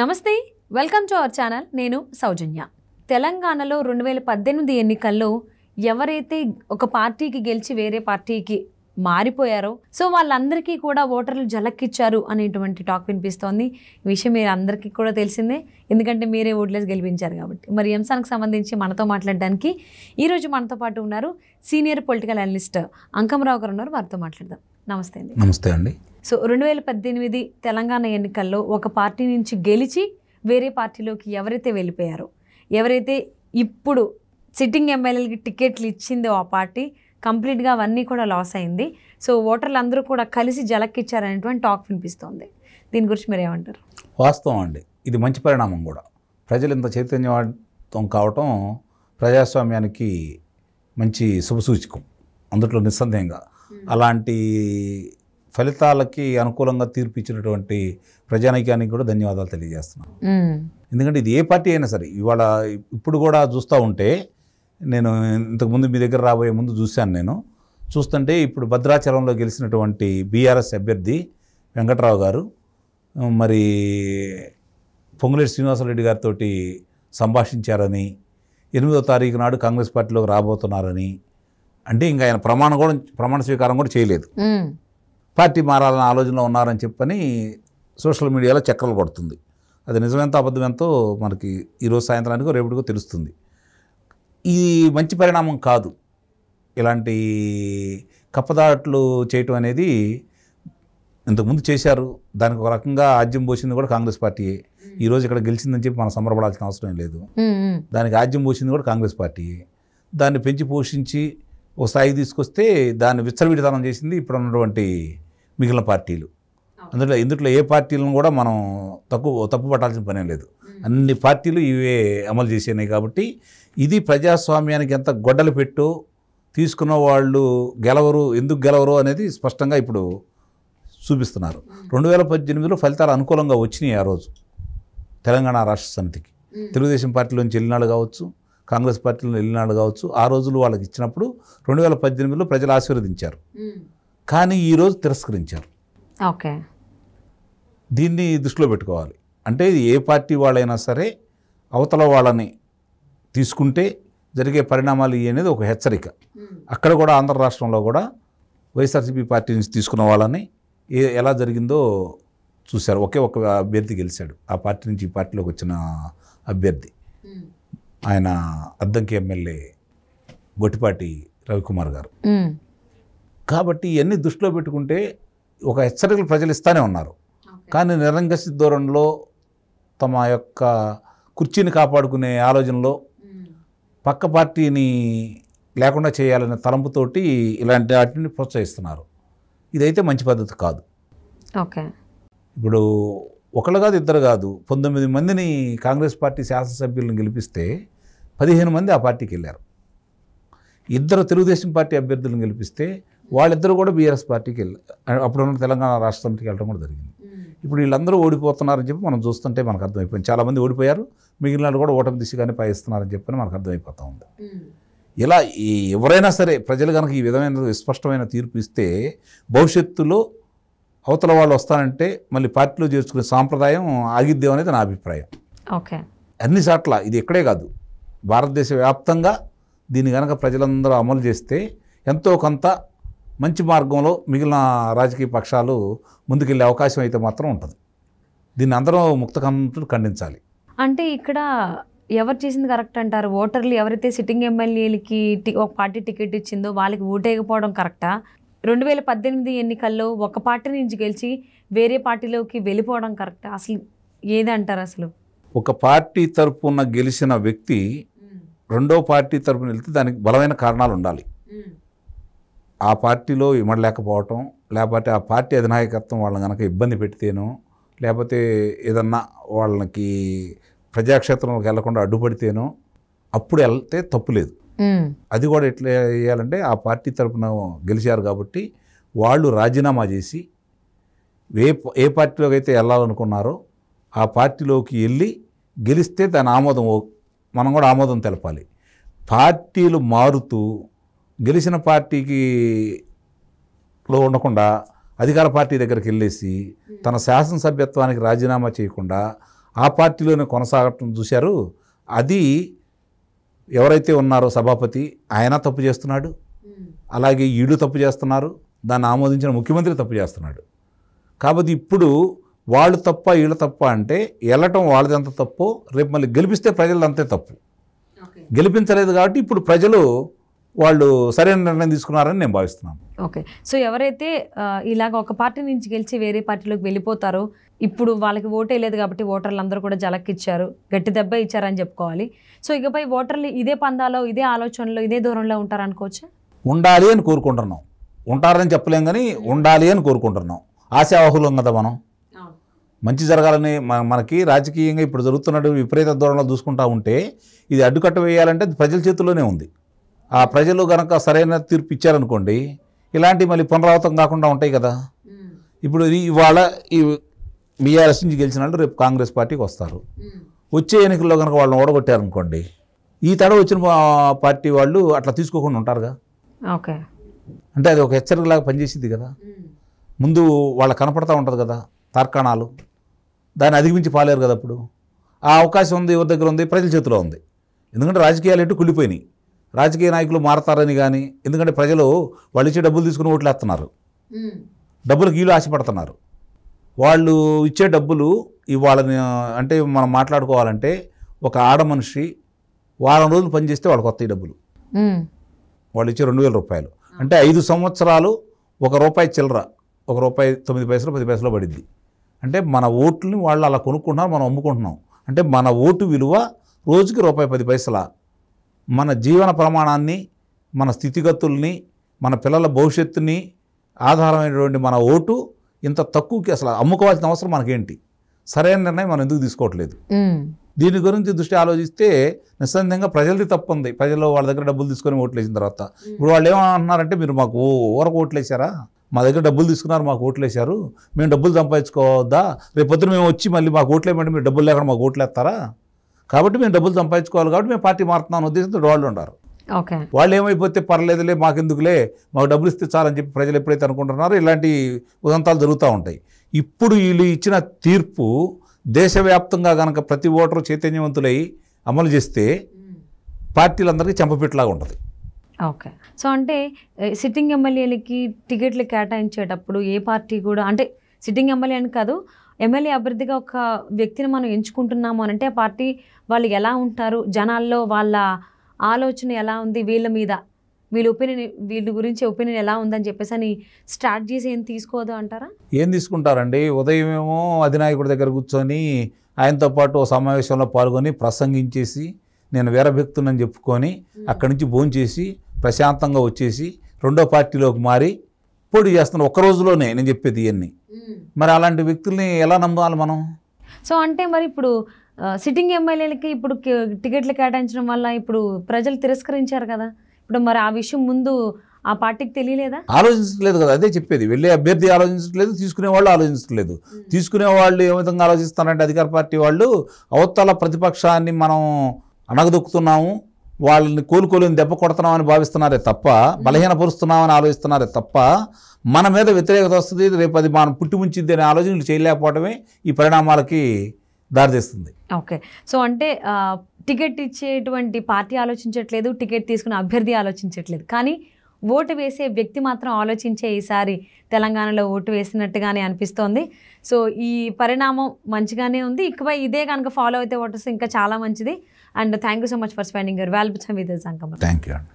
నమస్తే welcome to our channel నేను సౌజన్య తెలంగాణలో రెండు వేల పద్దెనిమిది ఎన్నికల్లో ఎవరైతే ఒక పార్టీకి గెలిచి వేరే పార్టీకి మారిపోయారో సో వాళ్ళందరికీ కూడా ఓటర్లు జలక్కిచ్చారు అనేటువంటి టాక్ వినిపిస్తోంది ఈ విషయం మీరు అందరికీ కూడా తెలిసిందే ఎందుకంటే మీరే ఓట్లేసి గెలిపించారు కాబట్టి మరి ఎంసానికి సంబంధించి మనతో మాట్లాడడానికి ఈరోజు మనతో పాటు ఉన్నారు సీనియర్ పొలిటికల్ అనలిస్ట్ అంకమరావు గారు ఉన్నారు వారితో మాట్లాడదాం నమస్తే అండి నమస్తే అండి సో రెండు వేల పద్దెనిమిది తెలంగాణ ఎన్నికల్లో ఒక పార్టీ నుంచి గెలిచి వేరే పార్టీలోకి ఎవరైతే వెళ్ళిపోయారో ఎవరైతే ఇప్పుడు సిట్టింగ్ ఎమ్మెల్యేలకి టికెట్లు ఇచ్చిందో ఆ పార్టీ కంప్లీట్గా అవన్నీ కూడా లాస్ అయింది సో ఓటర్లు అందరూ కూడా కలిసి జలక్కిచ్చారనేటువంటి టాక్ వినిపిస్తోంది దీని గురించి మీరు ఏమంటారు వాస్తవం అండి ఇది మంచి పరిణామం కూడా ప్రజలు ఇంత చైతన్యవాదం కావటం ప్రజాస్వామ్యానికి మంచి శుభసూచకం అందుట్లో నిస్సందేహంగా Hmm. అలాంటి ఫలితాలకి అనుకూలంగా తీర్పు ఇచ్చినటువంటి ప్రజానీకానికి కూడా ధన్యవాదాలు తెలియజేస్తున్నాను hmm. ఎందుకంటే ఇది ఏ పార్టీ అయినా సరే ఇవాళ ఇప్పుడు కూడా చూస్తూ ఉంటే నేను ఇంతకుముందు మీ దగ్గర రాబోయే ముందు చూశాను నేను చూస్తుంటే ఇప్పుడు భద్రాచలంలో గెలిచినటువంటి బీఆర్ఎస్ అభ్యర్థి వెంకట్రావు గారు మరి పొంగులేటి శ్రీనివాసరెడ్డి గారితో సంభాషించారని ఎనిమిదో తారీఖు నాడు కాంగ్రెస్ పార్టీలోకి రాబోతున్నారని అంటే ఇంకా ఆయన ప్రమాణం కూడా ప్రమాణ స్వీకారం కూడా చేయలేదు పార్టీ మారాలన్న ఆలోచనలో ఉన్నారని చెప్పని సోషల్ మీడియాలో చక్రలు కొడుతుంది అది నిజమెంతో అబద్ధమెంతో మనకి ఈరోజు సాయంత్రానికో రేపటికో తెలుస్తుంది ఇది మంచి పరిణామం కాదు ఇలాంటి కప్పదాట్లు చేయటం అనేది ఇంతకుముందు చేశారు దానికి ఒక రకంగా ఆద్యం పోసింది కూడా కాంగ్రెస్ పార్టీయే ఈరోజు ఇక్కడ గెలిచిందని చెప్పి మనం సంబరపడాల్సిన అవసరం లేదు దానికి ఆద్యం పోసింది కూడా కాంగ్రెస్ పార్టీయే దాన్ని పెంచి పోషించి ఓ స్థాయికి తీసుకొస్తే దాన్ని విచ్చలవిడితనం చేసింది ఇప్పుడు ఉన్నటువంటి మిగిలిన పార్టీలు అందులో ఇందులో ఏ పార్టీలను కూడా మనం తక్కువ తప్పు పట్టాల్సిన పనే లేదు అన్ని పార్టీలు ఇవే అమలు చేసినాయి కాబట్టి ఇది ప్రజాస్వామ్యానికి ఎంత గొడ్డలు పెట్టు తీసుకున్న వాళ్ళు గెలవరు ఎందుకు గెలవరు అనేది స్పష్టంగా ఇప్పుడు చూపిస్తున్నారు రెండు వేల పద్దెనిమిదిలో ఫలితాలు అనుకూలంగా వచ్చినాయి ఆ రోజు తెలంగాణ రాష్ట్ర సమితికి తెలుగుదేశం పార్టీలోంచి వెళ్ళినాడు కావచ్చు కాంగ్రెస్ పార్టీలో వెళ్ళినాడు కావచ్చు ఆ రోజులు వాళ్ళకి ఇచ్చినప్పుడు రెండు వేల పద్దెనిమిదిలో ప్రజలు ఆశీర్వదించారు కానీ ఈరోజు తిరస్కరించారు ఓకే దీన్ని దృష్టిలో పెట్టుకోవాలి అంటే ఏ పార్టీ వాళ్ళైనా సరే అవతల వాళ్ళని తీసుకుంటే జరిగే పరిణామాలు అనేది ఒక హెచ్చరిక అక్కడ కూడా ఆంధ్ర రాష్ట్రంలో కూడా వైఎస్ఆర్సీపీ పార్టీ నుంచి తీసుకున్న వాళ్ళని ఏ ఎలా జరిగిందో చూశారు ఒకే ఒక అభ్యర్థి గెలిచాడు ఆ పార్టీ నుంచి ఈ పార్టీలోకి వచ్చిన అభ్యర్థి ఆయన అద్దంకి ఎమ్మెల్యే గొట్టిపాటి రవికుమార్ గారు కాబట్టి ఇవన్నీ దృష్టిలో పెట్టుకుంటే ఒక హెచ్చరికలు ప్రజలు ఇస్తానే ఉన్నారు కానీ నిరంకసి దూరంలో తమ యొక్క కుర్చీని కాపాడుకునే ఆలోచనలో పక్క పార్టీని లేకుండా చేయాలనే తలంపుతోటి ఇలాంటి వాటిని ప్రోత్సహిస్తున్నారు ఇదైతే మంచి పద్ధతి కాదు ఓకే ఇప్పుడు ఒకళ్ళు కాదు ఇద్దరు కాదు పంతొమ్మిది మందిని కాంగ్రెస్ పార్టీ శాసనసభ్యులను గెలిపిస్తే పదిహేను మంది ఆ పార్టీకి వెళ్ళారు ఇద్దరు తెలుగుదేశం పార్టీ అభ్యర్థులను గెలిపిస్తే వాళ్ళిద్దరూ కూడా బీఆర్ఎస్ పార్టీకి అప్పుడు ఉన్న తెలంగాణ రాష్ట్ర సమితికి వెళ్ళడం కూడా జరిగింది ఇప్పుడు వీళ్ళందరూ ఓడిపోతున్నారని చెప్పి మనం చూస్తుంటే మనకు అర్థమైపోయింది చాలామంది ఓడిపోయారు మిగిలిన వాళ్ళు కూడా ఓటమి దిశగానే పాయిస్తున్నారని చెప్పి మనకు అర్థమైపోతూ ఉంది ఇలా ఎవరైనా సరే ప్రజలు కనుక ఈ విధమైన స్పష్టమైన తీర్పు ఇస్తే భవిష్యత్తులో అవతల వాళ్ళు వస్తారంటే మళ్ళీ పార్టీలో చేర్చుకునే సాంప్రదాయం ఆగిద్దాం అనేది నా అభిప్రాయం ఓకే అన్ని చాట్ల ఇది ఎక్కడే కాదు భారతదేశ వ్యాప్తంగా దీన్ని కనుక ప్రజలందరూ అమలు చేస్తే ఎంతో కొంత మంచి మార్గంలో మిగిలిన రాజకీయ పక్షాలు ముందుకెళ్ళే అవకాశం అయితే మాత్రం ఉంటుంది దీన్ని అందరూ ముక్తకంతులు ఖండించాలి అంటే ఇక్కడ ఎవరు చేసింది కరెక్ట్ అంటారు ఓటర్లు ఎవరైతే సిట్టింగ్ ఎమ్మెల్యేలకి ఒక పార్టీ టికెట్ ఇచ్చిందో వాళ్ళకి ఓటేయకపోవడం కరెక్టా రెండు వేల పద్దెనిమిది ఎన్నికల్లో ఒక పార్టీ నుంచి గెలిచి వేరే పార్టీలోకి వెళ్ళిపోవడం కరెక్ట్ అసలు ఏదంటారు అసలు ఒక పార్టీ తరపున గెలిచిన వ్యక్తి రెండో పార్టీ తరపున వెళ్తే దానికి బలమైన కారణాలు ఉండాలి ఆ పార్టీలో ఇమడలేకపోవటం లేకపోతే ఆ పార్టీ అధినాయకత్వం వాళ్ళని కనుక ఇబ్బంది పెడితేనో లేకపోతే ఏదన్నా వాళ్ళకి ప్రజాక్షేత్రంలోకి వెళ్లకుండా అడ్డుపడితేనో అప్పుడు వెళ్తే తప్పులేదు అది కూడా ఎట్లా వేయాలంటే ఆ పార్టీ తరఫున గెలిచారు కాబట్టి వాళ్ళు రాజీనామా చేసి ఏ ఏ పార్టీలోకి అయితే వెళ్ళాలనుకున్నారో ఆ పార్టీలోకి వెళ్ళి గెలిస్తే దాని ఆమోదం మనం కూడా ఆమోదం తెలపాలి పార్టీలు మారుతూ గెలిచిన పార్టీకి లో ఉండకుండా అధికార పార్టీ దగ్గరికి వెళ్ళేసి తన శాసనసభ్యత్వానికి రాజీనామా చేయకుండా ఆ పార్టీలోనే కొనసాగటం చూశారు అది ఎవరైతే ఉన్నారో సభాపతి ఆయన తప్పు చేస్తున్నాడు అలాగే ఈడు తప్పు చేస్తున్నారు దాన్ని ఆమోదించిన ముఖ్యమంత్రి తప్పు చేస్తున్నాడు కాబట్టి ఇప్పుడు వాళ్ళు తప్ప వీళ్ళు తప్ప అంటే వెళ్ళటం వాళ్ళది ఎంత తప్పు రేపు మళ్ళీ గెలిపిస్తే ప్రజలు అంతే తప్పు గెలిపించలేదు కాబట్టి ఇప్పుడు ప్రజలు వాళ్ళు సరైన నిర్ణయం తీసుకున్నారని నేను భావిస్తున్నాను ఓకే సో ఎవరైతే ఇలాగ ఒక పార్టీ నుంచి గెలిచి వేరే పార్టీలోకి వెళ్ళిపోతారో ఇప్పుడు వాళ్ళకి ఓటే లేదు కాబట్టి ఓటర్లు అందరూ కూడా జలక్కిచ్చారు గట్టి దెబ్బ ఇచ్చారని చెప్పుకోవాలి సో ఇకపై ఓటర్లు ఇదే పందాలో ఇదే ఆలోచనలో ఇదే ధోరణిలో ఉంటారనుకోవచ్చు ఉండాలి అని కోరుకుంటున్నాం ఉంటారని చెప్పలేం కానీ ఉండాలి అని కోరుకుంటున్నాం ఆశావాహులం కదా మనం మంచి జరగాలని మనకి రాజకీయంగా ఇప్పుడు జరుగుతున్నట్టు విపరీత ధోరణిలో చూసుకుంటా ఉంటే ఇది అడ్డుకట్ట వేయాలంటే ప్రజల చేతుల్లోనే ఉంది ఆ ప్రజలు కనుక సరైన తీర్పు ఇచ్చారనుకోండి ఇలాంటివి మళ్ళీ పునరావృతం కాకుండా ఉంటాయి కదా ఇప్పుడు ఇవాళ ఈ బీఆర్ఎస్ నుంచి గెలిచిన వాళ్ళు రేపు కాంగ్రెస్ పార్టీకి వస్తారు వచ్చే ఎన్నికల్లో కనుక వాళ్ళని ఓడగొట్టారనుకోండి ఈ తడ వచ్చిన పార్టీ వాళ్ళు అట్లా తీసుకోకుండా ఉంటారుగా ఓకే అంటే అది ఒక హెచ్చరికలాగా పనిచేసింది కదా ముందు వాళ్ళ కనపడతా ఉంటుంది కదా తార్కాణాలు దాన్ని అధిగమించి పాలేరు కదా అప్పుడు ఆ అవకాశం ఉంది ఎవరి దగ్గర ఉంది ప్రజల చేతిలో ఉంది ఎందుకంటే రాజకీయాలు ఎటు కుళ్ళిపోయినాయి రాజకీయ నాయకులు మారతారని కానీ ఎందుకంటే ప్రజలు వాళ్ళు ఇచ్చే డబ్బులు తీసుకుని ఓట్లేస్తున్నారు డబ్బులు గీలు ఆశపడుతున్నారు వాళ్ళు ఇచ్చే డబ్బులు ఇవాళని అంటే మనం మాట్లాడుకోవాలంటే ఒక ఆడ మనిషి వారం రోజులు పనిచేస్తే వాళ్ళకి వస్తాయి డబ్బులు వాళ్ళు ఇచ్చే రెండు వేల రూపాయలు అంటే ఐదు సంవత్సరాలు ఒక రూపాయి చిల్లర ఒక రూపాయి తొమ్మిది పైసలు పది పైసలు పడింది అంటే మన ఓట్లని వాళ్ళు అలా కొనుక్కుంటున్నారు మనం అమ్ముకుంటున్నాం అంటే మన ఓటు విలువ రోజుకి రూపాయి పది పైసల మన జీవన ప్రమాణాన్ని మన స్థితిగతుల్ని మన పిల్లల భవిష్యత్తుని ఆధారమైనటువంటి మన ఓటు ఇంత తక్కువకి అసలు అమ్ముకోవాల్సిన అవసరం మనకేంటి సరైన నిర్ణయం మనం ఎందుకు తీసుకోవట్లేదు దీని గురించి దృష్టి ఆలోచిస్తే నిస్సందేహంగా ప్రజలది తప్పు ఉంది ప్రజలు వాళ్ళ దగ్గర డబ్బులు తీసుకొని ఓట్లేసిన తర్వాత ఇప్పుడు వాళ్ళు ఏమంటున్నారంటే మీరు మాకు ఓట్లు ఓట్లేసారా మా దగ్గర డబ్బులు తీసుకున్నారు మాకు వేశారు మేము డబ్బులు సంపాదించుకోవద్దా రేపొద్దున మేము వచ్చి మళ్ళీ మాకు ఓట్లేమంటే మీరు డబ్బులు లేకుండా మాకు ఓట్లేస్తారా కాబట్టి మేము డబ్బులు సంపాదించుకోవాలి కాబట్టి మేము పార్టీ మారుతున్నాను ఉద్దేశంతో వాళ్ళు ఉండారు వాళ్ళు ఏమైపోతే పర్లేదులే మాకెందుకులే మాకు డబ్బులు ఇస్తే చాలని చెప్పి ప్రజలు ఎప్పుడైతే అనుకుంటున్నారో ఇలాంటి ఉదంతాలు జరుగుతూ ఉంటాయి ఇప్పుడు వీళ్ళు ఇచ్చిన తీర్పు దేశవ్యాప్తంగా కనుక ప్రతి ఓటరు చైతన్యవంతులై అమలు చేస్తే పార్టీలందరికీ చెంపపెట్టలాగా ఉంటుంది ఓకే సో అంటే సిట్టింగ్ ఎమ్మెల్యేలకి టికెట్లు కేటాయించేటప్పుడు ఏ పార్టీ కూడా అంటే సిట్టింగ్ ఎమ్మెల్యే అని కాదు ఎమ్మెల్యే అభ్యర్థిగా ఒక వ్యక్తిని మనం ఎంచుకుంటున్నాము అని అంటే ఆ పార్టీ వాళ్ళు ఎలా ఉంటారు జనాల్లో వాళ్ళ ఆలోచన ఎలా ఉంది వీళ్ళ మీద వీళ్ళ ఒపీనియన్ వీళ్ళ గురించి ఒపీనియన్ ఎలా ఉందని చెప్పేసి అని స్టార్ట్ చేసి ఏం తీసుకోదు అంటారా ఏం తీసుకుంటారండి ఉదయం ఏమో అధినాయకుడి దగ్గర కూర్చొని ఆయనతో పాటు సమావేశంలో పాల్గొని ప్రసంగించేసి నేను వీరభక్తునని చెప్పుకొని అక్కడి నుంచి భోంచేసి ప్రశాంతంగా వచ్చేసి రెండో పార్టీలోకి మారి పోటీ చేస్తున్న ఒక్క రోజులోనే నేను చెప్పేది ఇవన్నీ మరి అలాంటి వ్యక్తుల్ని ఎలా నమ్మాలి మనం సో అంటే మరి ఇప్పుడు సిట్టింగ్ ఎమ్మెల్యేలకి ఇప్పుడు టికెట్లు కేటాయించడం వల్ల ఇప్పుడు ప్రజలు తిరస్కరించారు కదా ఇప్పుడు మరి ఆ విషయం ముందు ఆ పార్టీకి తెలియలేదా ఆలోచించట్లేదు కదా అదే చెప్పేది వెళ్ళే అభ్యర్థి ఆలోచించట్లేదు తీసుకునే వాళ్ళు ఆలోచించట్లేదు తీసుకునే వాళ్ళు ఏ విధంగా ఆలోచిస్తారంటే అధికార పార్టీ వాళ్ళు అవతల ప్రతిపక్షాన్ని మనం అణగదొక్కుతున్నాము వాళ్ళని కోలుకోలేని దెబ్బ కొడుతున్నామని భావిస్తున్నారే తప్ప పరుస్తున్నామని ఆలోచిస్తున్నారే తప్ప మన మీద వ్యతిరేకత వస్తుంది రేపు అది మనం పుట్టి ఉంచిద్ది అనే ఆలోచనలు చేయలేకపోవడమే ఈ పరిణామాలకి దారితీస్తుంది ఓకే సో అంటే టికెట్ ఇచ్చేటువంటి పార్టీ ఆలోచించట్లేదు టికెట్ తీసుకున్న అభ్యర్థి ఆలోచించట్లేదు కానీ ఓటు వేసే వ్యక్తి మాత్రం ఆలోచించే ఈసారి తెలంగాణలో ఓటు వేసినట్టుగానే అనిపిస్తోంది సో ఈ పరిణామం మంచిగానే ఉంది ఇకపై ఇదే కనుక ఫాలో అయితే ఓటర్స్ ఇంకా చాలా మంచిది And thank you so much for spending your valuable time with us, Thank you.